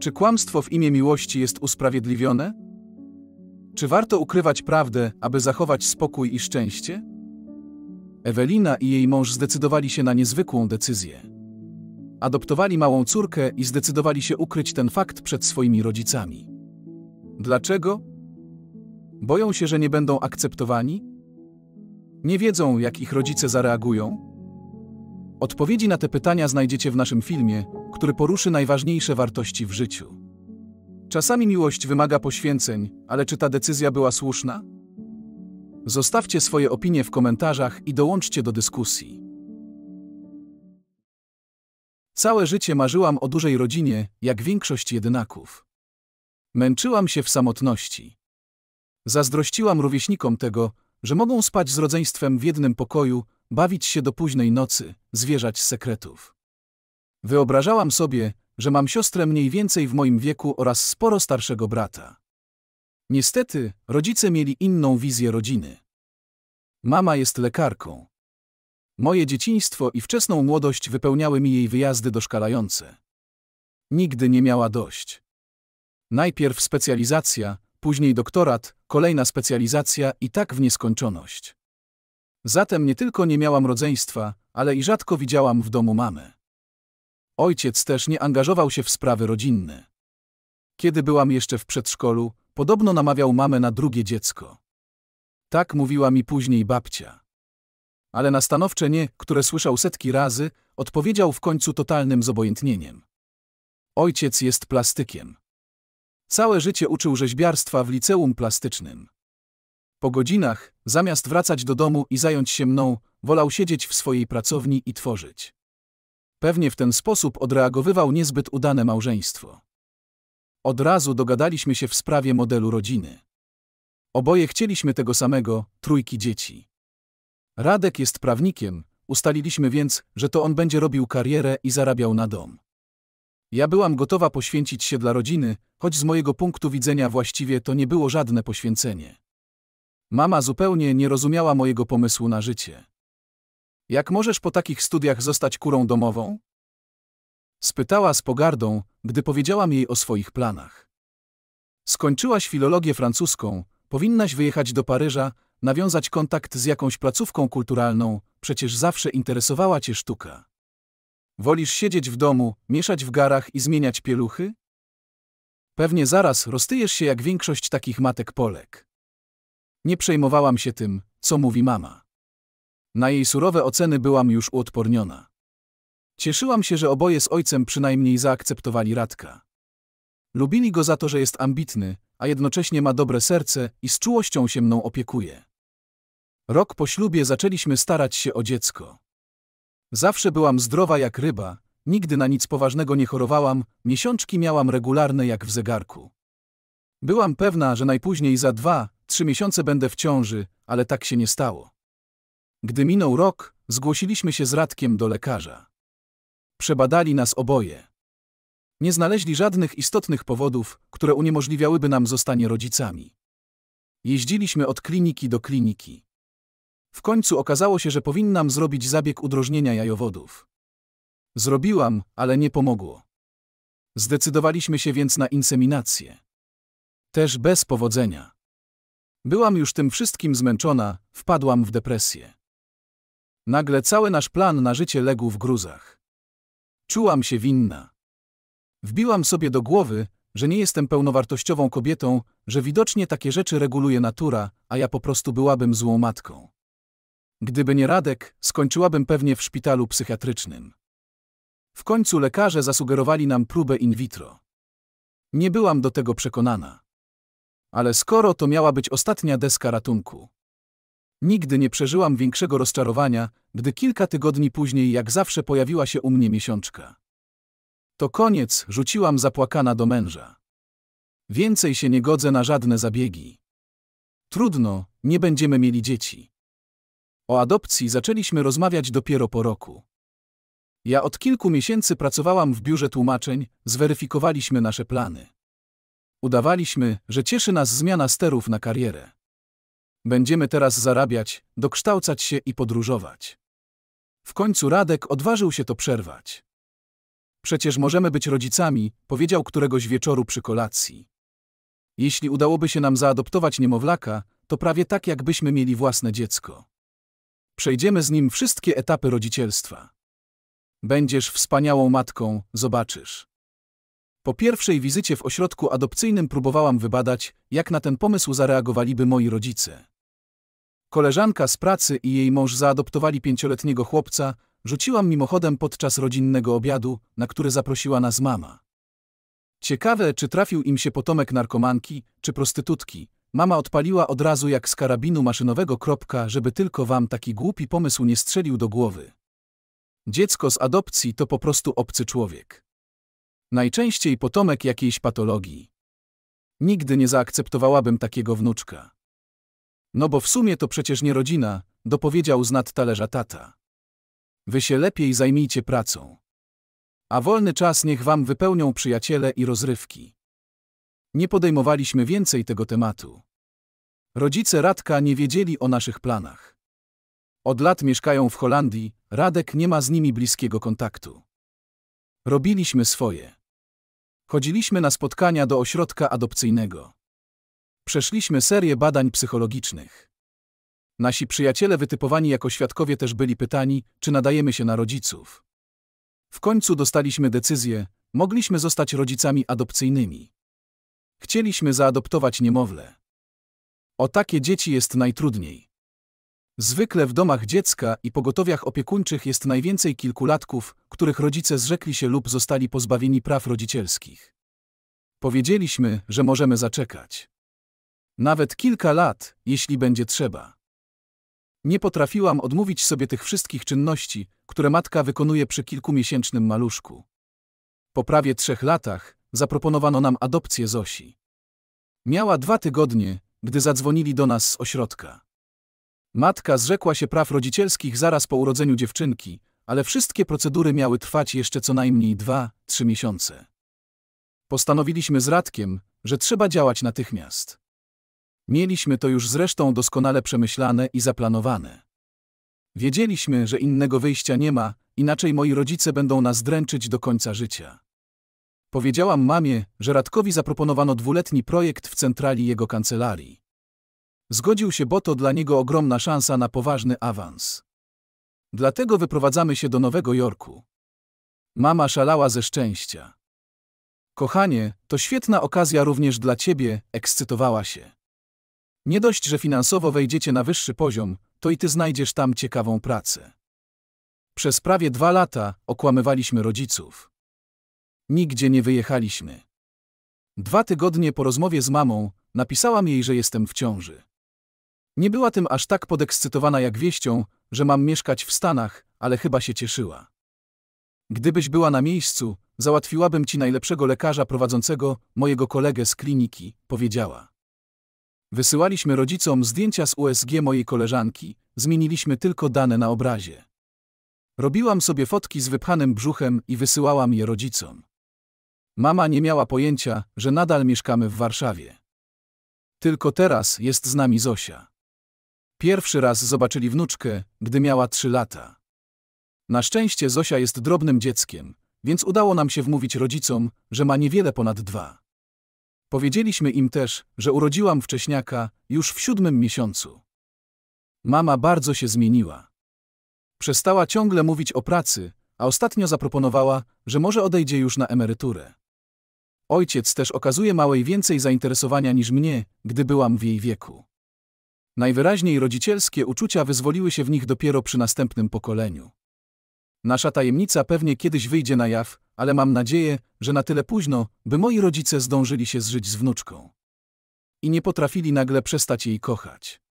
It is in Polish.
Czy kłamstwo w imię miłości jest usprawiedliwione? Czy warto ukrywać prawdę, aby zachować spokój i szczęście? Ewelina i jej mąż zdecydowali się na niezwykłą decyzję. Adoptowali małą córkę i zdecydowali się ukryć ten fakt przed swoimi rodzicami. Dlaczego? Boją się, że nie będą akceptowani? Nie wiedzą, jak ich rodzice zareagują? Odpowiedzi na te pytania znajdziecie w naszym filmie, który poruszy najważniejsze wartości w życiu. Czasami miłość wymaga poświęceń, ale czy ta decyzja była słuszna? Zostawcie swoje opinie w komentarzach i dołączcie do dyskusji. Całe życie marzyłam o dużej rodzinie, jak większość jednaków. Męczyłam się w samotności. Zazdrościłam rówieśnikom tego, że mogą spać z rodzeństwem w jednym pokoju, bawić się do późnej nocy, zwierzać z sekretów. Wyobrażałam sobie, że mam siostrę mniej więcej w moim wieku oraz sporo starszego brata. Niestety, rodzice mieli inną wizję rodziny. Mama jest lekarką. Moje dzieciństwo i wczesną młodość wypełniały mi jej wyjazdy doszkalające. Nigdy nie miała dość. Najpierw specjalizacja, później doktorat, kolejna specjalizacja i tak w nieskończoność. Zatem nie tylko nie miałam rodzeństwa, ale i rzadko widziałam w domu mamy. Ojciec też nie angażował się w sprawy rodzinne. Kiedy byłam jeszcze w przedszkolu, podobno namawiał mamę na drugie dziecko. Tak mówiła mi później babcia. Ale na stanowcze nie, które słyszał setki razy, odpowiedział w końcu totalnym zobojętnieniem. Ojciec jest plastykiem. Całe życie uczył rzeźbiarstwa w liceum plastycznym. Po godzinach, zamiast wracać do domu i zająć się mną, wolał siedzieć w swojej pracowni i tworzyć. Pewnie w ten sposób odreagowywał niezbyt udane małżeństwo. Od razu dogadaliśmy się w sprawie modelu rodziny. Oboje chcieliśmy tego samego, trójki dzieci. Radek jest prawnikiem, ustaliliśmy więc, że to on będzie robił karierę i zarabiał na dom. Ja byłam gotowa poświęcić się dla rodziny, choć z mojego punktu widzenia właściwie to nie było żadne poświęcenie. Mama zupełnie nie rozumiała mojego pomysłu na życie. Jak możesz po takich studiach zostać kurą domową? Spytała z pogardą, gdy powiedziałam jej o swoich planach. Skończyłaś filologię francuską, powinnaś wyjechać do Paryża, nawiązać kontakt z jakąś placówką kulturalną, przecież zawsze interesowała cię sztuka. Wolisz siedzieć w domu, mieszać w garach i zmieniać pieluchy? Pewnie zaraz roztyjesz się jak większość takich matek Polek. Nie przejmowałam się tym, co mówi mama. Na jej surowe oceny byłam już uodporniona. Cieszyłam się, że oboje z ojcem przynajmniej zaakceptowali Radka. Lubili go za to, że jest ambitny, a jednocześnie ma dobre serce i z czułością się mną opiekuje. Rok po ślubie zaczęliśmy starać się o dziecko. Zawsze byłam zdrowa jak ryba, nigdy na nic poważnego nie chorowałam, miesiączki miałam regularne jak w zegarku. Byłam pewna, że najpóźniej za dwa, trzy miesiące będę w ciąży, ale tak się nie stało. Gdy minął rok, zgłosiliśmy się z Radkiem do lekarza. Przebadali nas oboje. Nie znaleźli żadnych istotnych powodów, które uniemożliwiałyby nam zostanie rodzicami. Jeździliśmy od kliniki do kliniki. W końcu okazało się, że powinnam zrobić zabieg udrożnienia jajowodów. Zrobiłam, ale nie pomogło. Zdecydowaliśmy się więc na inseminację. Też bez powodzenia. Byłam już tym wszystkim zmęczona, wpadłam w depresję. Nagle cały nasz plan na życie legł w gruzach. Czułam się winna. Wbiłam sobie do głowy, że nie jestem pełnowartościową kobietą, że widocznie takie rzeczy reguluje natura, a ja po prostu byłabym złą matką. Gdyby nie Radek, skończyłabym pewnie w szpitalu psychiatrycznym. W końcu lekarze zasugerowali nam próbę in vitro. Nie byłam do tego przekonana. Ale skoro to miała być ostatnia deska ratunku. Nigdy nie przeżyłam większego rozczarowania, gdy kilka tygodni później jak zawsze pojawiła się u mnie miesiączka. To koniec, rzuciłam zapłakana do męża. Więcej się nie godzę na żadne zabiegi. Trudno, nie będziemy mieli dzieci. O adopcji zaczęliśmy rozmawiać dopiero po roku. Ja od kilku miesięcy pracowałam w biurze tłumaczeń, zweryfikowaliśmy nasze plany. Udawaliśmy, że cieszy nas zmiana sterów na karierę. Będziemy teraz zarabiać, dokształcać się i podróżować. W końcu Radek odważył się to przerwać. Przecież możemy być rodzicami, powiedział któregoś wieczoru przy kolacji. Jeśli udałoby się nam zaadoptować niemowlaka, to prawie tak, jakbyśmy mieli własne dziecko. Przejdziemy z nim wszystkie etapy rodzicielstwa. Będziesz wspaniałą matką, zobaczysz. Po pierwszej wizycie w ośrodku adopcyjnym próbowałam wybadać, jak na ten pomysł zareagowaliby moi rodzice. Koleżanka z pracy i jej mąż zaadoptowali pięcioletniego chłopca, rzuciłam mimochodem podczas rodzinnego obiadu, na który zaprosiła nas mama. Ciekawe, czy trafił im się potomek narkomanki, czy prostytutki. Mama odpaliła od razu jak z karabinu maszynowego kropka, żeby tylko wam taki głupi pomysł nie strzelił do głowy. Dziecko z adopcji to po prostu obcy człowiek. Najczęściej potomek jakiejś patologii. Nigdy nie zaakceptowałabym takiego wnuczka. No bo w sumie to przecież nie rodzina, dopowiedział z nad talerza tata. Wy się lepiej zajmijcie pracą. A wolny czas niech wam wypełnią przyjaciele i rozrywki. Nie podejmowaliśmy więcej tego tematu. Rodzice Radka nie wiedzieli o naszych planach. Od lat mieszkają w Holandii, Radek nie ma z nimi bliskiego kontaktu. Robiliśmy swoje. Chodziliśmy na spotkania do ośrodka adopcyjnego. Przeszliśmy serię badań psychologicznych. Nasi przyjaciele wytypowani jako świadkowie też byli pytani, czy nadajemy się na rodziców. W końcu dostaliśmy decyzję, mogliśmy zostać rodzicami adopcyjnymi. Chcieliśmy zaadoptować niemowlę. O takie dzieci jest najtrudniej. Zwykle w domach dziecka i pogotowiach opiekuńczych jest najwięcej kilkulatków, których rodzice zrzekli się lub zostali pozbawieni praw rodzicielskich. Powiedzieliśmy, że możemy zaczekać. Nawet kilka lat, jeśli będzie trzeba. Nie potrafiłam odmówić sobie tych wszystkich czynności, które matka wykonuje przy kilkumiesięcznym maluszku. Po prawie trzech latach zaproponowano nam adopcję Zosi. Miała dwa tygodnie, gdy zadzwonili do nas z ośrodka. Matka zrzekła się praw rodzicielskich zaraz po urodzeniu dziewczynki, ale wszystkie procedury miały trwać jeszcze co najmniej dwa, trzy miesiące. Postanowiliśmy z Radkiem, że trzeba działać natychmiast. Mieliśmy to już zresztą doskonale przemyślane i zaplanowane. Wiedzieliśmy, że innego wyjścia nie ma, inaczej moi rodzice będą nas dręczyć do końca życia. Powiedziałam mamie, że Radkowi zaproponowano dwuletni projekt w centrali jego kancelarii. Zgodził się, bo to dla niego ogromna szansa na poważny awans. Dlatego wyprowadzamy się do Nowego Jorku. Mama szalała ze szczęścia. Kochanie, to świetna okazja również dla ciebie, ekscytowała się. Nie dość, że finansowo wejdziecie na wyższy poziom, to i ty znajdziesz tam ciekawą pracę. Przez prawie dwa lata okłamywaliśmy rodziców. Nigdzie nie wyjechaliśmy. Dwa tygodnie po rozmowie z mamą napisałam jej, że jestem w ciąży. Nie była tym aż tak podekscytowana jak wieścią, że mam mieszkać w Stanach, ale chyba się cieszyła. Gdybyś była na miejscu, załatwiłabym ci najlepszego lekarza prowadzącego, mojego kolegę z kliniki, powiedziała. Wysyłaliśmy rodzicom zdjęcia z USG mojej koleżanki, zmieniliśmy tylko dane na obrazie. Robiłam sobie fotki z wypchanym brzuchem i wysyłałam je rodzicom. Mama nie miała pojęcia, że nadal mieszkamy w Warszawie. Tylko teraz jest z nami Zosia. Pierwszy raz zobaczyli wnuczkę, gdy miała trzy lata. Na szczęście Zosia jest drobnym dzieckiem, więc udało nam się wmówić rodzicom, że ma niewiele ponad dwa. Powiedzieliśmy im też, że urodziłam wcześniaka już w siódmym miesiącu. Mama bardzo się zmieniła. Przestała ciągle mówić o pracy, a ostatnio zaproponowała, że może odejdzie już na emeryturę. Ojciec też okazuje małej więcej zainteresowania niż mnie, gdy byłam w jej wieku. Najwyraźniej rodzicielskie uczucia wyzwoliły się w nich dopiero przy następnym pokoleniu. Nasza tajemnica pewnie kiedyś wyjdzie na jaw, ale mam nadzieję, że na tyle późno, by moi rodzice zdążyli się zżyć z wnuczką. I nie potrafili nagle przestać jej kochać.